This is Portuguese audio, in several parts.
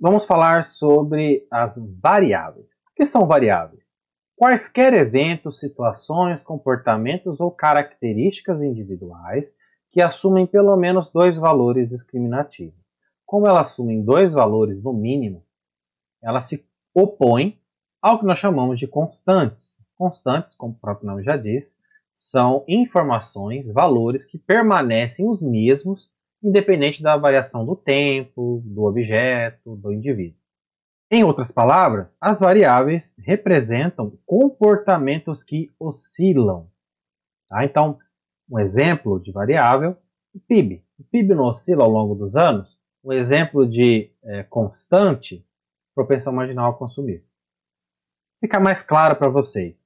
vamos falar sobre as variáveis. O que são variáveis? Quaisquer eventos, situações, comportamentos ou características individuais que assumem pelo menos dois valores discriminativos. Como elas assumem dois valores no mínimo, elas se opõem ao que nós chamamos de constantes. constantes, como o próprio nome já diz, são informações, valores que permanecem os mesmos independente da variação do tempo, do objeto, do indivíduo. Em outras palavras, as variáveis representam comportamentos que oscilam. Tá? Então, um exemplo de variável, o PIB. O PIB não oscila ao longo dos anos? Um exemplo de é, constante, propensão marginal a consumir. Fica mais claro para vocês.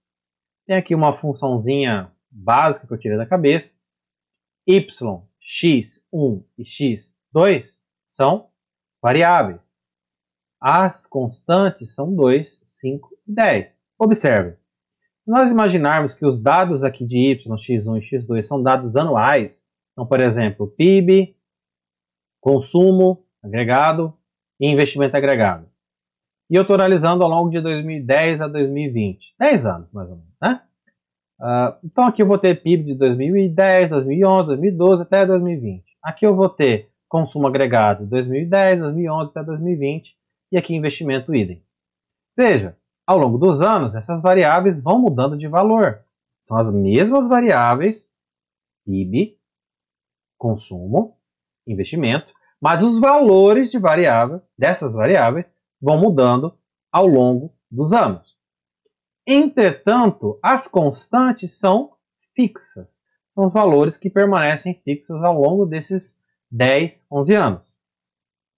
Tem aqui uma funçãozinha básica que eu tirei da cabeça. Y x1 e x2 são variáveis. As constantes são 2, 5 e 10. Observe, se nós imaginarmos que os dados aqui de y, x1 e x2 são dados anuais, então, por exemplo, PIB, consumo agregado e investimento agregado. E eu estou analisando ao longo de 2010 a 2020, 10 anos mais ou menos, né? Uh, então aqui eu vou ter PIB de 2010, 2011, 2012 até 2020. Aqui eu vou ter consumo agregado 2010, 2011 até 2020 e aqui investimento idem. Veja, ao longo dos anos essas variáveis vão mudando de valor. São as mesmas variáveis PIB, consumo, investimento, mas os valores de variável dessas variáveis vão mudando ao longo dos anos. Entretanto, as constantes são fixas. São os valores que permanecem fixos ao longo desses 10, 11 anos.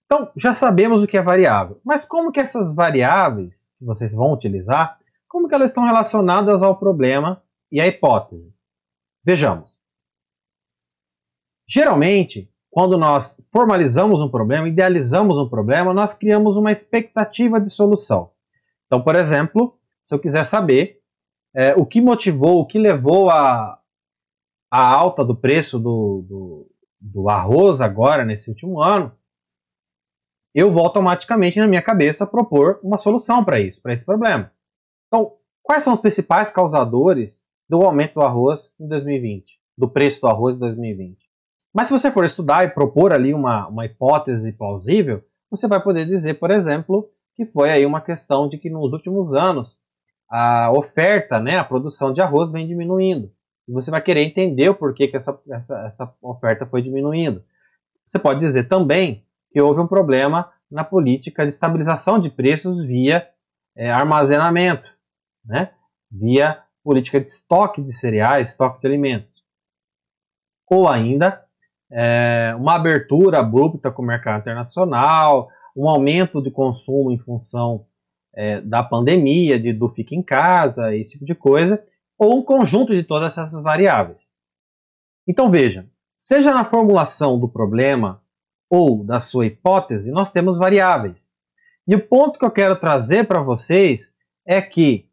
Então, já sabemos o que é variável, mas como que essas variáveis que vocês vão utilizar, como que elas estão relacionadas ao problema e à hipótese? Vejamos. Geralmente, quando nós formalizamos um problema, idealizamos um problema, nós criamos uma expectativa de solução. Então, por exemplo, se eu quiser saber é, o que motivou, o que levou a, a alta do preço do, do, do arroz agora, nesse último ano, eu vou automaticamente na minha cabeça propor uma solução para isso, para esse problema. Então, quais são os principais causadores do aumento do arroz em 2020, do preço do arroz em 2020? Mas se você for estudar e propor ali uma, uma hipótese plausível, você vai poder dizer, por exemplo, que foi aí uma questão de que nos últimos anos a oferta, né, a produção de arroz vem diminuindo. E você vai querer entender o porquê que essa, essa, essa oferta foi diminuindo. Você pode dizer também que houve um problema na política de estabilização de preços via é, armazenamento, né? via política de estoque de cereais, estoque de alimentos. Ou ainda, é, uma abertura abrupta com o mercado internacional, um aumento de consumo em função é, da pandemia, de, do fique em casa, esse tipo de coisa, ou um conjunto de todas essas variáveis. Então veja, seja na formulação do problema ou da sua hipótese, nós temos variáveis. E o ponto que eu quero trazer para vocês é que,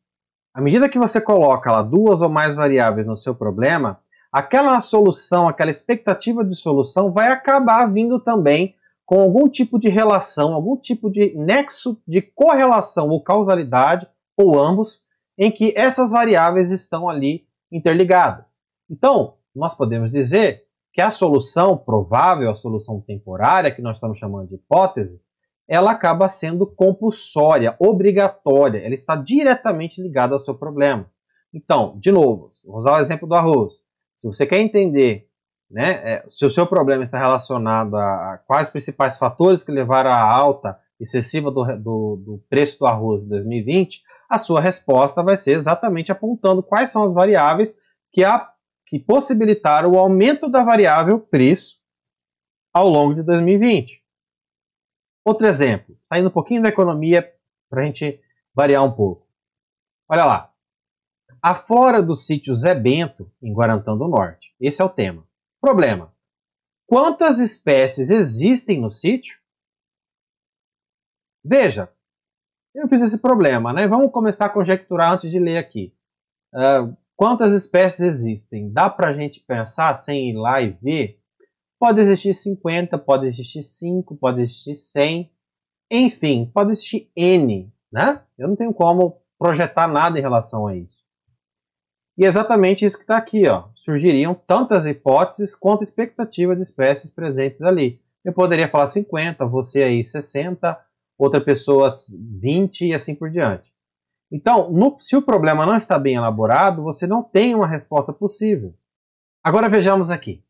à medida que você coloca lá duas ou mais variáveis no seu problema, aquela solução, aquela expectativa de solução vai acabar vindo também com algum tipo de relação, algum tipo de nexo de correlação ou causalidade, ou ambos, em que essas variáveis estão ali interligadas. Então, nós podemos dizer que a solução provável, a solução temporária, que nós estamos chamando de hipótese, ela acaba sendo compulsória, obrigatória, ela está diretamente ligada ao seu problema. Então, de novo, vou usar o exemplo do arroz. Se você quer entender né? É, se o seu problema está relacionado a, quais principais fatores que levaram à alta excessiva do, do, do preço do arroz em 2020, a sua resposta vai ser exatamente apontando quais são as variáveis que, a, que possibilitaram o aumento da variável preço ao longo de 2020. Outro exemplo, saindo um pouquinho da economia para a gente variar um pouco. Olha lá. A flora do sítio Zé Bento, em Guarantã do Norte. Esse é o tema. Problema: quantas espécies existem no sítio? Veja, eu fiz esse problema, né? Vamos começar a conjecturar antes de ler aqui. Uh, quantas espécies existem? Dá para a gente pensar sem ir lá e ver? Pode existir 50, pode existir 5, pode existir 100, enfim, pode existir N, né? Eu não tenho como projetar nada em relação a isso. E é exatamente isso que está aqui, ó surgiriam tantas hipóteses quanto expectativa de espécies presentes ali. Eu poderia falar 50, você aí 60, outra pessoa 20 e assim por diante. Então, no, se o problema não está bem elaborado, você não tem uma resposta possível. Agora vejamos aqui.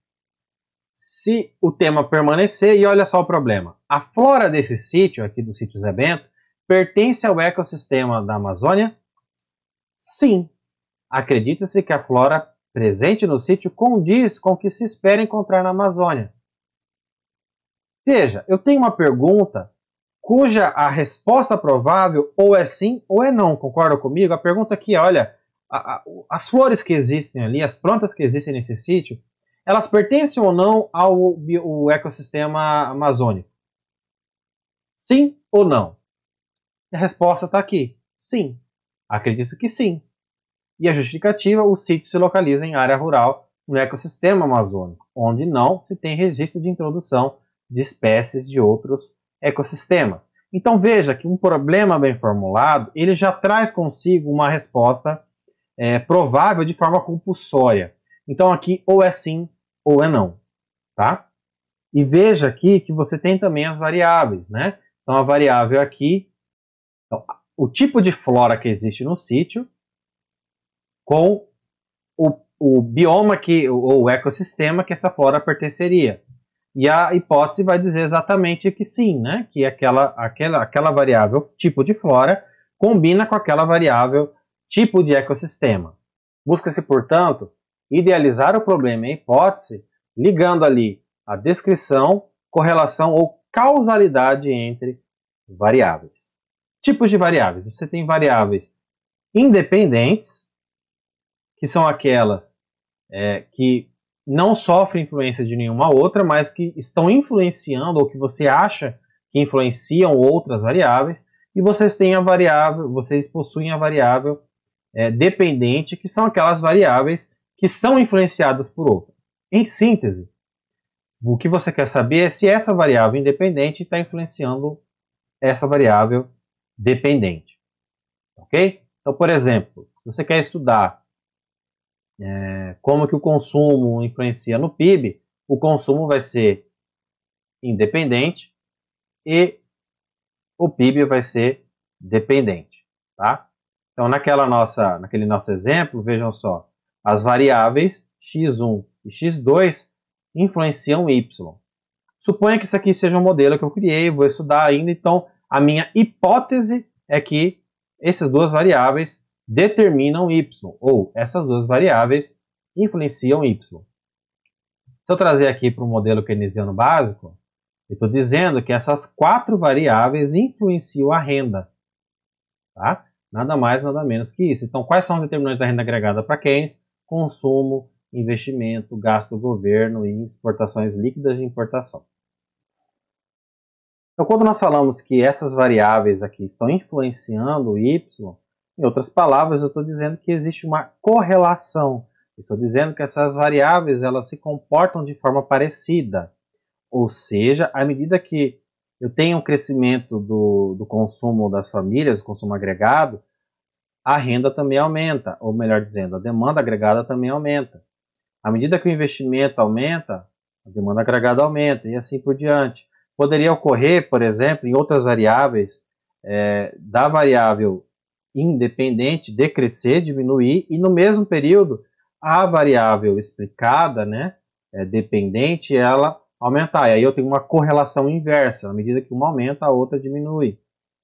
Se o tema permanecer, e olha só o problema. A flora desse sítio, aqui do sítio Zé Bento, pertence ao ecossistema da Amazônia? Sim. Acredita-se que a flora presente no sítio condiz com o que se espera encontrar na Amazônia. Veja, eu tenho uma pergunta cuja a resposta provável ou é sim ou é não, concorda comigo? A pergunta aqui é, olha, a, a, as flores que existem ali, as plantas que existem nesse sítio, elas pertencem ou não ao, ao ecossistema amazônico? Sim ou não? A resposta está aqui, sim. Acredito que sim e a justificativa, o sítio se localiza em área rural no ecossistema amazônico, onde não se tem registro de introdução de espécies de outros ecossistemas. Então veja que um problema bem formulado, ele já traz consigo uma resposta é, provável de forma compulsória. Então aqui ou é sim ou é não, tá? E veja aqui que você tem também as variáveis, né? Então a variável aqui, então, o tipo de flora que existe no sítio, com o, o bioma que, ou o ecossistema que essa flora pertenceria. E a hipótese vai dizer exatamente que sim, né? que aquela, aquela, aquela variável tipo de flora combina com aquela variável tipo de ecossistema. Busca-se, portanto, idealizar o problema em hipótese, ligando ali a descrição, correlação ou causalidade entre variáveis. Tipos de variáveis. Você tem variáveis independentes, que são aquelas é, que não sofrem influência de nenhuma outra, mas que estão influenciando ou que você acha que influenciam outras variáveis, e vocês têm a variável, vocês possuem a variável é, dependente, que são aquelas variáveis que são influenciadas por outra. Em síntese, o que você quer saber é se essa variável independente está influenciando essa variável dependente. Ok? Então, por exemplo, você quer estudar é, como que o consumo influencia no PIB, o consumo vai ser independente e o PIB vai ser dependente, tá? Então, naquela nossa, naquele nosso exemplo, vejam só, as variáveis x1 e x2 influenciam y. Suponha que isso aqui seja um modelo que eu criei, vou estudar ainda, então a minha hipótese é que essas duas variáveis determinam y, ou essas duas variáveis influenciam y. Se eu trazer aqui para o modelo keynesiano básico, eu estou dizendo que essas quatro variáveis influenciam a renda. Tá? Nada mais, nada menos que isso. Então, quais são os determinantes da renda agregada para Keynes? Consumo, investimento, gasto do governo e exportações líquidas de importação. Então, quando nós falamos que essas variáveis aqui estão influenciando o Y, em outras palavras, eu estou dizendo que existe uma correlação. Estou dizendo que essas variáveis elas se comportam de forma parecida. Ou seja, à medida que eu tenho um crescimento do, do consumo das famílias, o consumo agregado, a renda também aumenta, ou melhor dizendo, a demanda agregada também aumenta. À medida que o investimento aumenta, a demanda agregada aumenta e assim por diante. Poderia ocorrer, por exemplo, em outras variáveis, é, da variável independente decrescer, diminuir, e no mesmo período a variável explicada, né, é, dependente, ela aumentar. E aí eu tenho uma correlação inversa, na medida que uma aumenta, a outra diminui.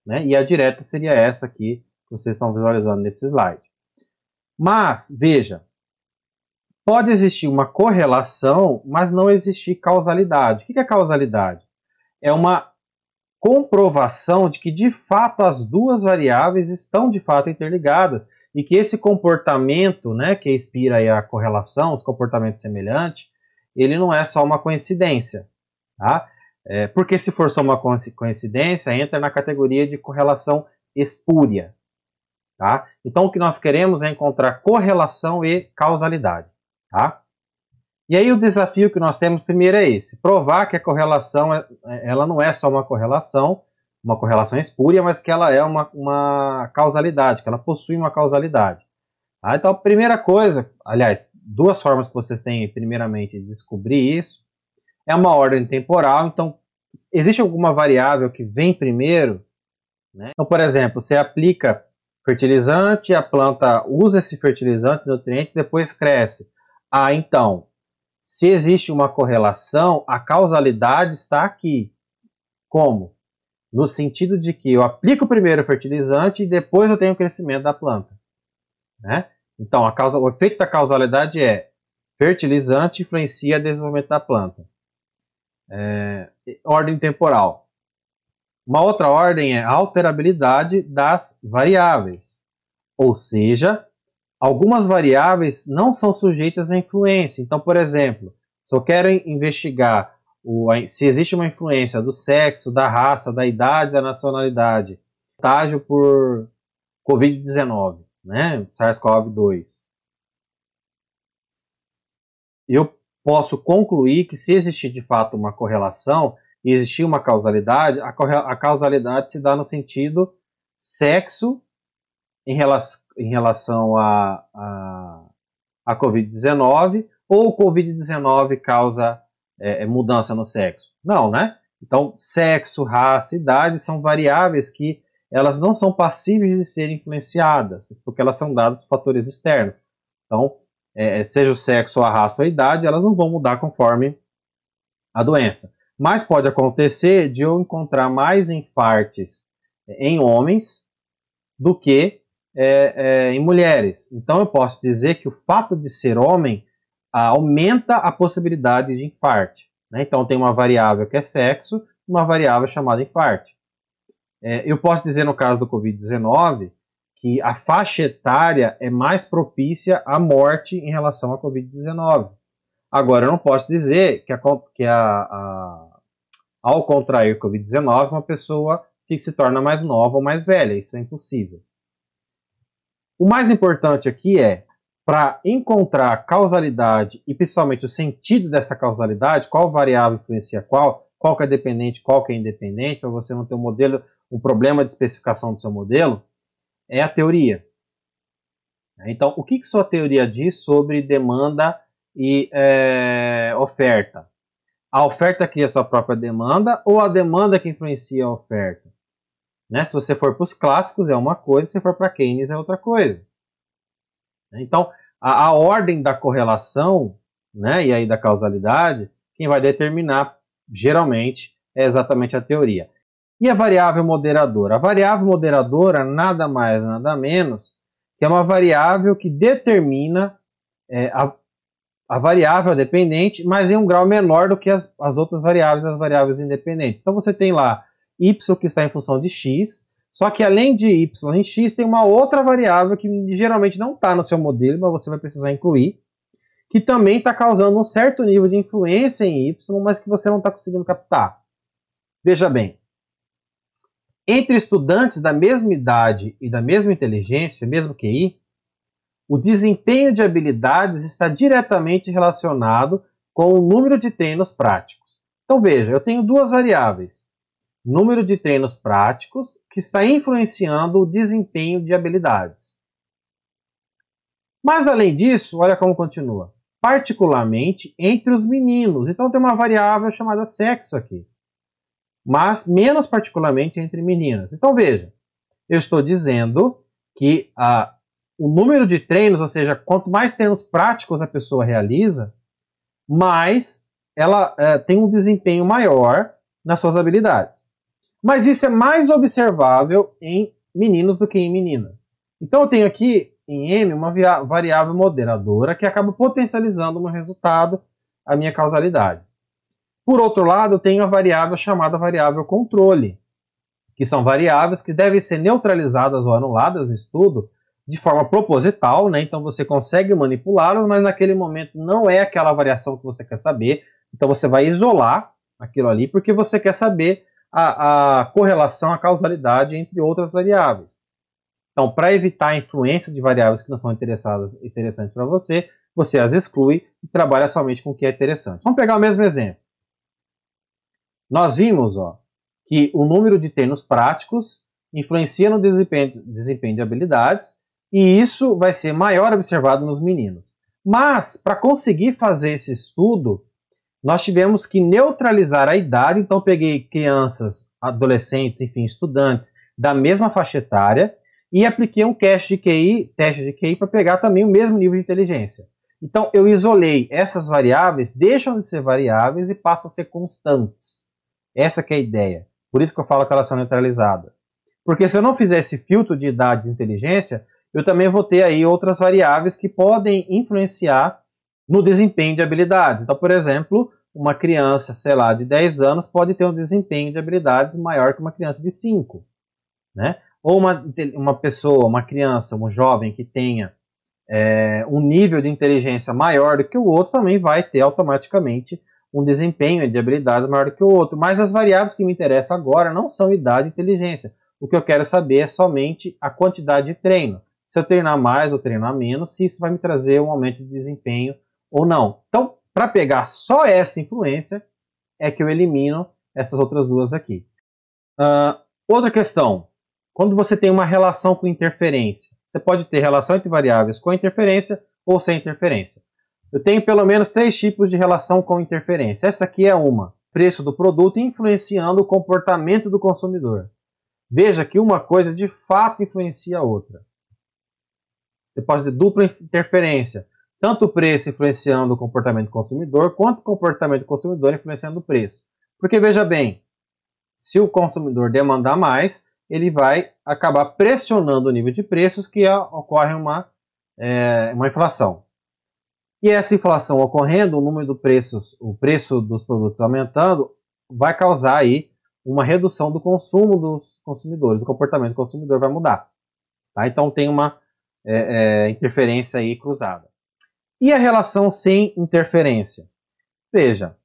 Né? E a direta seria essa aqui que vocês estão visualizando nesse slide. Mas, veja, pode existir uma correlação, mas não existir causalidade. O que é causalidade? É uma comprovação de que de fato as duas variáveis estão de fato interligadas e que esse comportamento, né, que inspira a correlação, os comportamentos semelhantes, ele não é só uma coincidência, tá? É, porque se for só uma coincidência, entra na categoria de correlação espúria, tá? Então o que nós queremos é encontrar correlação e causalidade, tá? E aí o desafio que nós temos primeiro é esse, provar que a correlação, é, é, ela não é só uma correlação, uma correlação espúria, mas que ela é uma, uma causalidade, que ela possui uma causalidade. Tá? Então a primeira coisa, aliás, duas formas que você tem primeiramente de descobrir isso, é uma ordem temporal, então existe alguma variável que vem primeiro? Né? Então, por exemplo, você aplica fertilizante, a planta usa esse fertilizante, nutriente, depois cresce. Ah, então, se existe uma correlação, a causalidade está aqui. Como? No sentido de que eu aplico primeiro o fertilizante e depois eu tenho o crescimento da planta. Né? Então, a causa, o efeito da causalidade é fertilizante influencia o desenvolvimento da planta. É, ordem temporal. Uma outra ordem é a alterabilidade das variáveis, ou seja, algumas variáveis não são sujeitas à influência. Então, por exemplo, se eu quero investigar o, se existe uma influência do sexo, da raça, da idade, da nacionalidade, estágio por Covid-19, né, SARS-CoV-2, eu posso concluir que se existir de fato uma correlação e existir uma causalidade, a, a causalidade se dá no sentido sexo em relação em relação à a, a, a Covid-19 ou Covid-19 causa é, é, mudança no sexo. Não, né? Então, sexo, raça, idade são variáveis que elas não são passíveis de serem influenciadas, porque elas são dadas por fatores externos. Então, é, é seja o sexo, a raça ou a idade, elas não vão mudar conforme a doença. Mas pode acontecer de eu encontrar mais infartes é, em homens do que é, é, em mulheres. Então eu posso dizer que o fato de ser homem ah, aumenta a possibilidade de infarto. Né? Então tem uma variável que é sexo, uma variável chamada infarto. É, eu posso dizer no caso do Covid-19 que a faixa etária é mais propícia à morte em relação à Covid-19. Agora, eu não posso dizer que, a, que a, a, ao contrair Covid-19, uma pessoa que se torna mais nova ou mais velha. Isso é impossível. O mais importante aqui é, para encontrar a causalidade e principalmente o sentido dessa causalidade, qual variável influencia qual, qual que é dependente, qual que é independente, para você não ter um modelo, um problema de especificação do seu modelo, é a teoria. Então, o que, que sua teoria diz sobre demanda e é, oferta? A oferta cria sua própria demanda ou a demanda que influencia a oferta? Né? Se você for para os clássicos, é uma coisa, se for para Keynes, é outra coisa. Então, a, a ordem da correlação né, e aí da causalidade, quem vai determinar, geralmente, é exatamente a teoria. E a variável moderadora? A variável moderadora nada mais, nada menos que é uma variável que determina é, a, a, variável dependente, mas em um grau menor do que as, as outras variáveis, as variáveis independentes. Então você tem lá y que está em função de x. Só que além de y em x, tem uma outra variável que geralmente não está no seu modelo, mas você vai precisar incluir, que também está causando um certo nível de influência em y, mas que você não está conseguindo captar. Veja bem, entre estudantes da mesma idade e da mesma inteligência, mesmo QI, o desempenho de habilidades está diretamente relacionado com o número de treinos práticos. Então veja, eu tenho duas variáveis número de treinos práticos que está influenciando o desempenho de habilidades. Mas além disso, olha como continua. Particularmente entre os meninos. Então tem uma variável chamada sexo aqui. Mas menos particularmente entre meninas. Então veja, eu estou dizendo que ah, o número de treinos, ou seja, quanto mais treinos práticos a pessoa realiza, mais ela eh, tem um desempenho maior nas suas habilidades. Mas isso é mais observável em meninos do que em meninas. Então eu tenho aqui em M uma variável moderadora que acaba potencializando o meu resultado, a minha causalidade. Por outro lado, eu tenho a variável chamada variável controle, que são variáveis que devem ser neutralizadas ou anuladas no estudo de forma proposital, né? então você consegue manipulá-las, mas naquele momento não é aquela variação que você quer saber, então você vai isolar aquilo ali porque você quer saber a, a correlação, a causalidade entre outras variáveis. Então, para evitar a influência de variáveis que não são interessadas, interessantes para você, você as exclui e trabalha somente com o que é interessante. Vamos pegar o mesmo exemplo. Nós vimos ó, que o número de termos práticos influencia no desempenho, desempenho de habilidades e isso vai ser maior observado nos meninos. Mas, para conseguir fazer esse estudo, nós tivemos que neutralizar a idade, então peguei crianças, adolescentes, enfim, estudantes da mesma faixa etária e apliquei um teste de QI, teste de QI para pegar também o mesmo nível de inteligência. Então eu isolei essas variáveis, deixam de ser variáveis e passam a ser constantes. Essa é a ideia. Por isso que eu falo que elas são neutralizadas. Porque se eu não fizer esse filtro de idade e inteligência, eu também vou ter aí outras variáveis que podem influenciar no desempenho de habilidades. Então, por exemplo, uma criança, sei lá, de 10 anos pode ter um desempenho de habilidades maior que uma criança de 5, né? Ou uma, uma pessoa, uma criança, um jovem que tenha é, um nível de inteligência maior do que o outro também vai ter automaticamente um desempenho de habilidades maior do que o outro. Mas as variáveis que me interessam agora não são idade e inteligência. O que eu quero saber é somente a quantidade de treino. Se eu treinar mais ou treinar menos, se isso vai me trazer um aumento de desempenho ou não. Então, para pegar só essa influência, é que eu elimino essas outras duas aqui. Uh, outra questão. Quando você tem uma relação com interferência, você pode ter relação entre variáveis com interferência ou sem interferência. Eu tenho pelo menos três tipos de relação com interferência. Essa aqui é uma. Preço do produto influenciando o comportamento do consumidor. Veja que uma coisa de fato influencia a outra. Você pode ter dupla interferência. Tanto o preço influenciando o comportamento do consumidor, quanto o comportamento do consumidor influenciando o preço. Porque veja bem, se o consumidor demandar mais, ele vai acabar pressionando o nível de preços que ocorre uma, é, uma inflação. E essa inflação ocorrendo, o número de preços, o preço dos produtos aumentando, vai causar aí uma redução do consumo dos consumidores, do comportamento do consumidor vai mudar. Tá? Então tem uma é, é, interferência aí cruzada. E a relação sem interferência? Veja,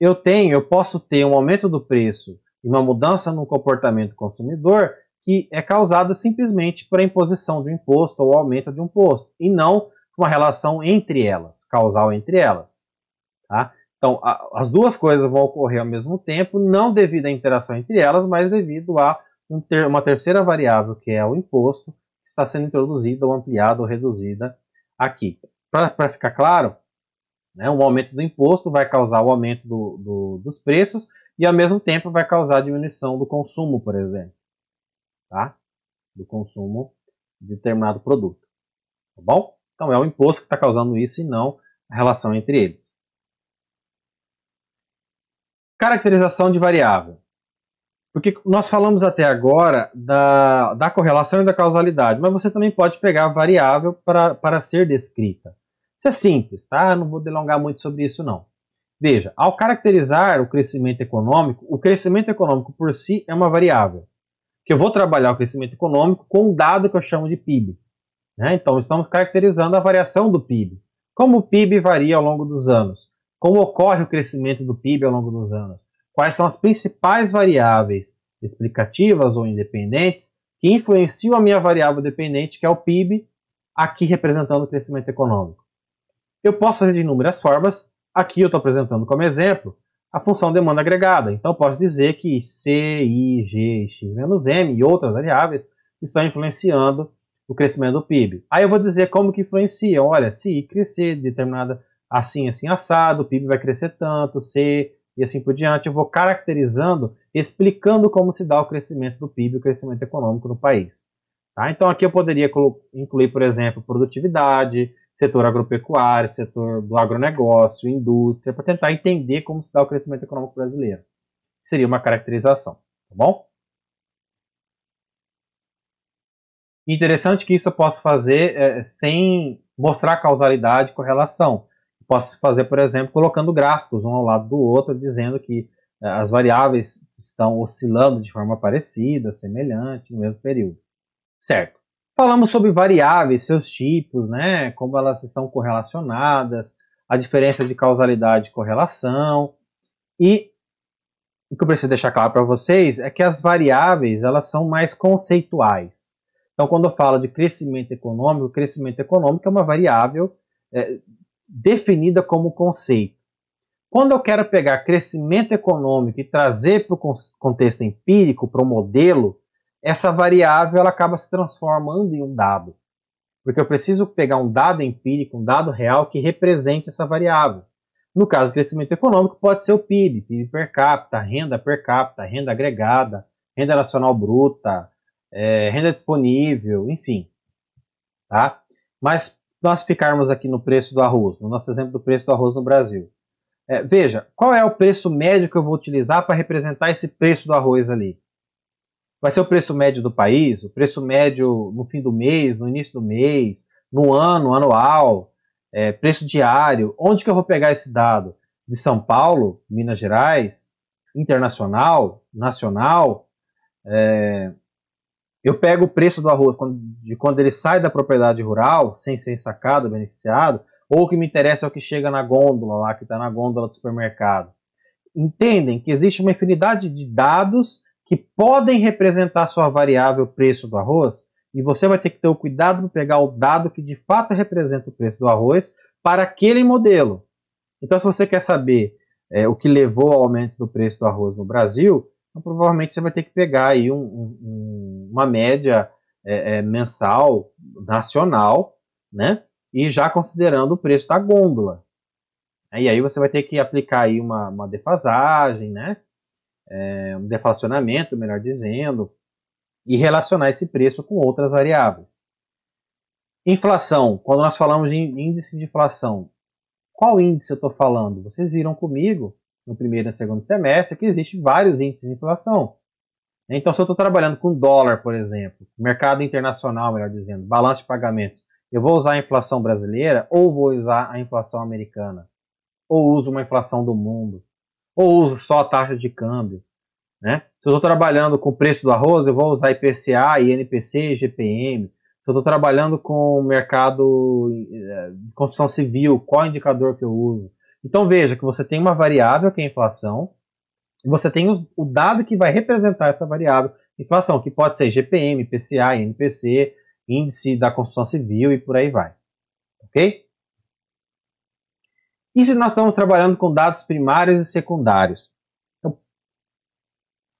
eu tenho, eu posso ter um aumento do preço e uma mudança no comportamento consumidor que é causada simplesmente por a imposição de um imposto ou aumento de um imposto, e não uma relação entre elas, causal entre elas. Tá? Então, a, as duas coisas vão ocorrer ao mesmo tempo, não devido à interação entre elas, mas devido a um ter, uma terceira variável, que é o imposto, que está sendo introduzida ou ampliada ou reduzida aqui para ficar claro, né, um aumento do imposto vai causar o aumento do, do, dos preços e, ao mesmo tempo, vai causar a diminuição do consumo, por exemplo. Tá? Do consumo de determinado produto. Tá bom? Então, é o imposto que está causando isso e não a relação entre eles. Caracterização de variável. Porque nós falamos até agora da, da correlação e da causalidade, mas você também pode pegar a variável para ser descrita. Isso é simples, tá? Não vou delongar muito sobre isso, não. Veja, ao caracterizar o crescimento econômico, o crescimento econômico por si é uma variável. Que eu vou trabalhar o crescimento econômico com um dado que eu chamo de PIB. Né? Então, estamos caracterizando a variação do PIB. Como o PIB varia ao longo dos anos? Como ocorre o crescimento do PIB ao longo dos anos? Quais são as principais variáveis explicativas ou independentes que influenciam a minha variável dependente, que é o PIB, aqui representando o crescimento econômico? Eu posso fazer de inúmeras formas. Aqui eu estou apresentando como exemplo a função demanda agregada. Então, eu posso dizer que C, I, G, X menos M e outras variáveis estão influenciando o crescimento do PIB. Aí eu vou dizer como que influenciam. Olha, se I crescer de determinada assim, assim, assado, o PIB vai crescer tanto, C e assim por diante. Eu vou caracterizando, explicando como se dá o crescimento do PIB, o crescimento econômico no país. Tá? Então, aqui eu poderia incluir, por exemplo, produtividade, setor agropecuário, setor do agronegócio, indústria, para tentar entender como se dá o crescimento econômico brasileiro. Seria uma caracterização, tá bom? Interessante que isso eu posso fazer é, sem mostrar causalidade e correlação. posso fazer, por exemplo, colocando gráficos um ao lado do outro, dizendo que é, as variáveis estão oscilando de forma parecida, semelhante, no mesmo período. Certo. Falamos sobre variáveis, seus tipos, né? Como elas estão correlacionadas, a diferença de causalidade e correlação. E o que eu preciso deixar claro para vocês é que as variáveis elas são mais conceituais. Então, quando eu falo de crescimento econômico, crescimento econômico é uma variável é, definida como conceito. Quando eu quero pegar crescimento econômico e trazer para o contexto empírico, para o modelo, essa variável ela acaba se transformando em um dado. Porque eu preciso pegar um dado empírico, um dado real que represente essa variável. No caso do crescimento econômico, pode ser o PIB, PIB per capita, renda per capita, renda agregada, renda nacional bruta, é, renda disponível, enfim. Tá? Mas nós ficarmos aqui no preço do arroz, no nosso exemplo do preço do arroz no Brasil. É, veja, qual é o preço médio que eu vou utilizar para representar esse preço do arroz ali? Vai ser o preço médio do país, o preço médio no fim do mês, no início do mês, no ano, anual, é, preço diário. Onde que eu vou pegar esse dado? De São Paulo, Minas Gerais, internacional, nacional. É, eu pego o preço do arroz quando, de quando ele sai da propriedade rural, sem ser sacado, beneficiado, ou o que me interessa é o que chega na gôndola lá, que está na gôndola do supermercado. Entendem que existe uma infinidade de dados que podem representar sua variável preço do arroz, e você vai ter que ter o cuidado de pegar o dado que de fato representa o preço do arroz para aquele modelo. Então, se você quer saber é, o que levou ao aumento do preço do arroz no Brasil, então, provavelmente você vai ter que pegar aí um, um, uma média é, é, mensal nacional, né? E já considerando o preço da gôndola. E aí você vai ter que aplicar aí uma, uma defasagem, né? é, um deflacionamento, melhor dizendo, e relacionar esse preço com outras variáveis. Inflação, quando nós falamos de índice de inflação, qual índice eu estou falando? Vocês viram comigo no primeiro e segundo semestre que existem vários índices de inflação. Então, se eu estou trabalhando com dólar, por exemplo, mercado internacional, melhor dizendo, balanço de pagamentos, eu vou usar a inflação brasileira ou vou usar a inflação americana? Ou uso uma inflação do mundo? ou só a taxa de câmbio. Né? Se eu estou trabalhando com o preço do arroz, eu vou usar IPCA, INPC, GPM. Se eu estou trabalhando com o mercado eh, de construção civil, qual indicador que eu uso? Então veja que você tem uma variável que é a inflação, e você tem o, o dado que vai representar essa variável, inflação, que pode ser GPM, IPCA, INPC, índice da construção civil e por aí vai. Ok? Isso nós estamos trabalhando com dados primários e secundários. Então,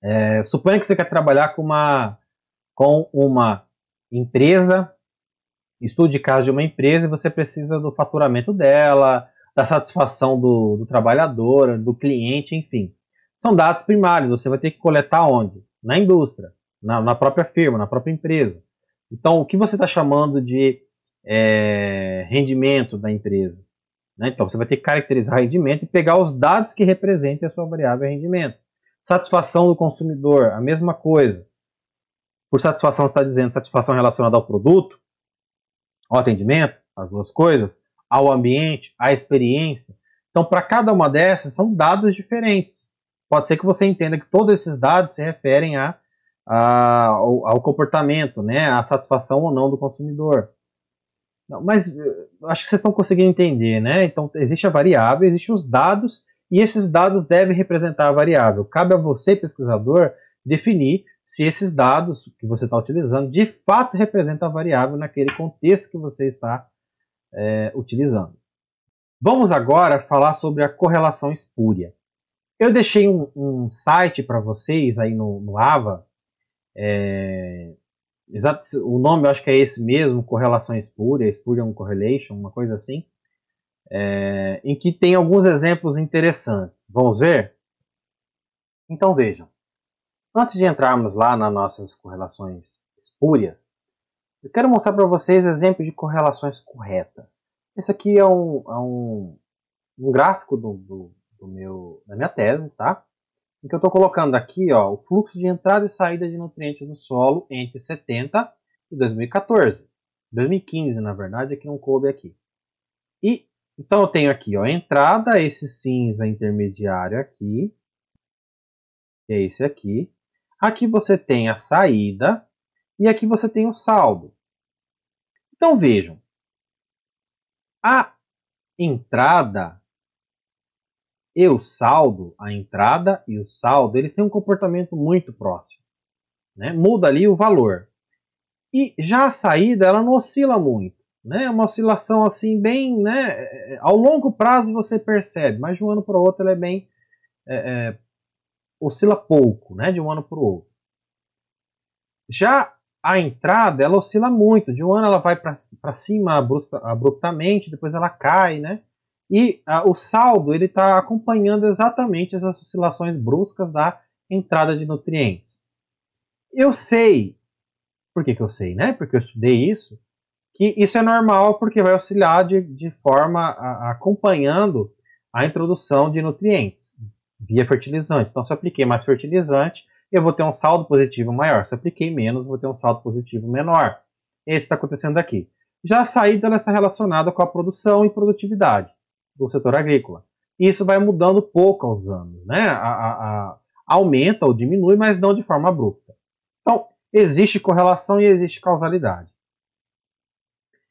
é, suponha que você quer trabalhar com uma, com uma empresa, estude caso de uma empresa e você precisa do faturamento dela, da satisfação do, do trabalhador, do cliente, enfim. São dados primários, você vai ter que coletar onde? Na indústria, na, na própria firma, na própria empresa. Então, o que você está chamando de é, rendimento da empresa? Né? Então, você vai ter que caracterizar rendimento e pegar os dados que representem a sua variável rendimento. Satisfação do consumidor, a mesma coisa. Por satisfação, você está dizendo satisfação relacionada ao produto, ao atendimento, as duas coisas, ao ambiente, à experiência. Então, para cada uma dessas, são dados diferentes. Pode ser que você entenda que todos esses dados se referem a, a ao, ao, comportamento, né, à satisfação ou não do consumidor. Não, mas eh, acho que vocês estão conseguindo entender, né? Então, existe a variável, existem os dados, e esses dados devem representar a variável. Cabe a você, pesquisador, definir se esses dados que você está utilizando de fato representam a variável naquele contexto que você está é, utilizando. Vamos agora falar sobre a correlação espúria. Eu deixei um, um site para vocês aí no, no AVA, é, Exato, o nome eu acho que é esse mesmo, correlação espúria, espúria é correlation, uma coisa assim, é, em que tem alguns exemplos interessantes. Vamos ver? Então vejam, antes de entrarmos lá nas nossas correlações espúrias, eu quero mostrar para vocês exemplos de correlações corretas. Esse aqui é um, é um, um gráfico do, do, do meu, da minha tese, tá? que eu estou colocando aqui ó, o fluxo de entrada e saída de nutrientes no solo entre 70 e 2014. 2015, na verdade, é que não coube aqui. E, então, eu tenho aqui ó, entrada, esse cinza intermediário aqui, que é esse aqui. Aqui você tem a saída e aqui você tem o saldo. Então, vejam, a entrada e o saldo, a entrada e o saldo, eles têm um comportamento muito próximo. Né? Muda ali o valor. E já a saída, ela não oscila muito. Né? É uma oscilação assim bem... Né? É, é, ao longo prazo você percebe, mas de um ano para o outro ela é bem... É, é, oscila pouco, né? de um ano para o outro. Já a entrada, ela oscila muito. De um ano ela vai para cima abruptamente, depois ela cai, né? E ah, o saldo ele está acompanhando exatamente as oscilações bruscas da entrada de nutrientes. Eu sei, por que, que eu sei, né? Porque eu estudei isso, que isso é normal porque vai auxiliar de, de forma a, acompanhando a introdução de nutrientes via fertilizante. Então, se eu apliquei mais fertilizante, eu vou ter um saldo positivo maior. Se eu apliquei menos, vou ter um saldo positivo menor. Esse é está acontecendo aqui. Já a saída ela está relacionada com a produção e produtividade do setor agrícola. E isso vai mudando pouco aos anos, né? A, a, a, aumenta ou diminui, mas não de forma abrupta. Então, existe correlação e existe causalidade.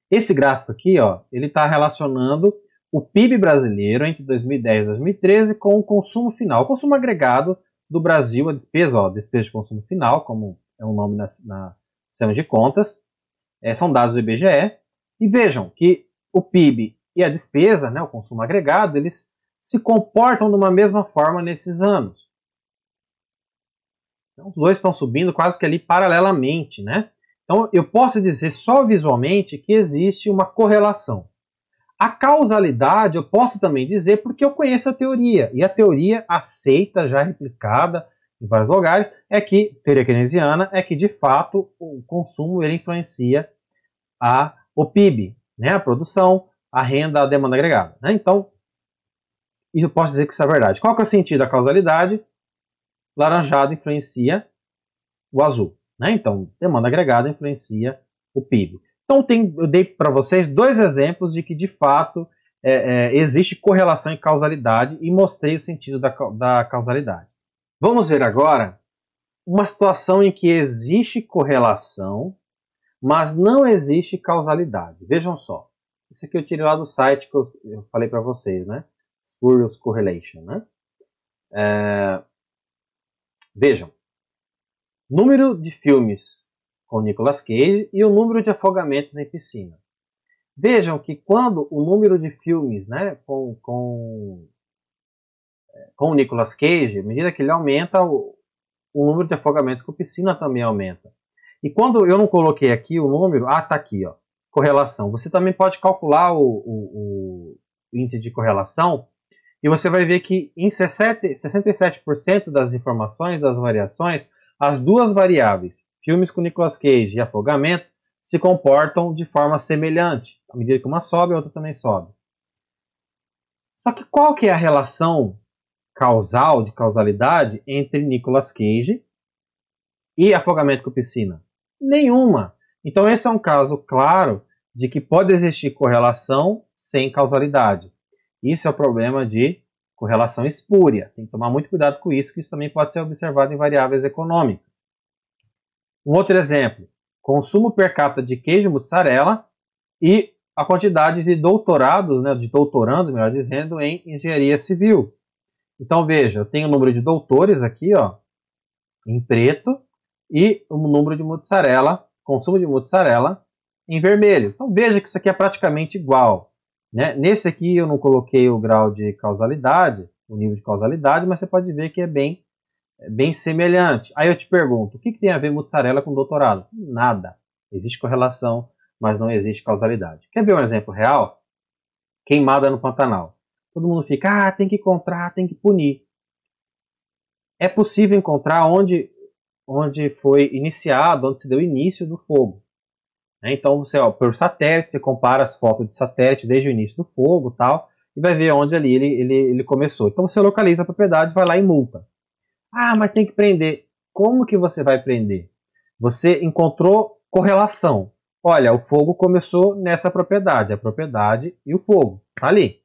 Esse gráfico aqui, ó, ele está relacionando o PIB brasileiro entre 2010 e 2013 com o consumo final, o consumo agregado do Brasil, a despesa, ó, despesa de consumo final, como é o um nome na, na de contas, é, são dados do IBGE, e vejam que o PIB e a despesa, né, o consumo agregado, eles se comportam de uma mesma forma nesses anos. Então, os dois estão subindo quase que ali paralelamente, né? Então, eu posso dizer só visualmente que existe uma correlação. A causalidade eu posso também dizer porque eu conheço a teoria, e a teoria aceita, já replicada, em vários lugares, é que, teoria keynesiana, é que de fato o consumo ele influencia a, o PIB, né, a produção, a renda à demanda agregada. Né? Então, eu posso dizer que isso é verdade. Qual que é o sentido da causalidade? Laranjado influencia o azul. Né? Então, demanda agregada influencia o PIB. Então, tem, eu dei para vocês dois exemplos de que, de fato, é, é, existe correlação e causalidade e mostrei o sentido da, da causalidade. Vamos ver agora uma situação em que existe correlação, mas não existe causalidade. Vejam só. Isso aqui eu tirei lá do site que eu, falei para vocês, né? Spurious Correlation, né? É... Vejam. Número de filmes com Nicolas Cage e o número de afogamentos em piscina. Vejam que quando o número de filmes né, com, com, é, com o Nicolas Cage, à medida que ele aumenta, o, o número de afogamentos com piscina também aumenta. E quando eu não coloquei aqui o número, ah, tá aqui, ó correlação. Você também pode calcular o, o, o índice de correlação e você vai ver que em 67%, 67 das informações, das variações, as duas variáveis, filmes com Nicolas Cage e afogamento, se comportam de forma semelhante. À medida que uma sobe, a outra também sobe. Só que qual que é a relação causal, de causalidade, entre Nicolas Cage e afogamento com piscina? Nenhuma. Então esse é um caso claro de que pode existir correlação sem causalidade. Isso é o problema de correlação espúria. Tem que tomar muito cuidado com isso, que isso também pode ser observado em variáveis econômicas. Um outro exemplo, consumo per capita de queijo mozzarella e a quantidade de doutorados, né, de doutorando, melhor dizendo, em engenharia civil. Então veja, eu tenho o número de doutores aqui, ó, em preto, e o número de mozzarella, consumo de mozzarella, em vermelho. Então veja que isso aqui é praticamente igual. Né? Nesse aqui eu não coloquei o grau de causalidade, o nível de causalidade, mas você pode ver que é bem, é bem semelhante. Aí eu te pergunto, o que, que tem a ver mussarela com doutorado? Nada. Existe correlação, mas não existe causalidade. Quer ver um exemplo real? Queimada no Pantanal. Todo mundo fica, ah, tem que encontrar, tem que punir. É possível encontrar onde, onde foi iniciado, onde se deu início do fogo. Né? Então, você, ó, por satélite, você compara as fotos de satélite desde o início do fogo tal, e vai ver onde ali ele, ele, ele começou. Então, você localiza a propriedade, vai lá e multa. Ah, mas tem que prender. Como que você vai prender? Você encontrou correlação. Olha, o fogo começou nessa propriedade, a propriedade e o fogo, tá ali.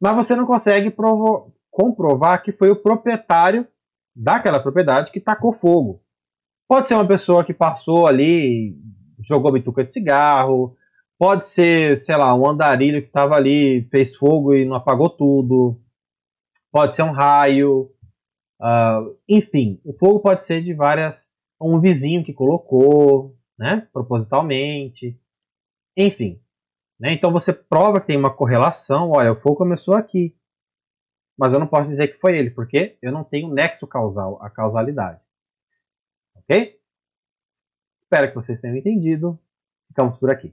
Mas você não consegue provo comprovar que foi o proprietário daquela propriedade que tacou fogo. Pode ser uma pessoa que passou ali jogou bituca de cigarro, pode ser, sei lá, um andarilho que estava ali, fez fogo e não apagou tudo, pode ser um raio, uh, enfim, o fogo pode ser de várias, um vizinho que colocou, né, propositalmente, enfim. Né, então você prova que tem uma correlação, olha, o fogo começou aqui, mas eu não posso dizer que foi ele, porque eu não tenho nexo causal, a causalidade. Ok? Espero que vocês tenham entendido. Ficamos por aqui.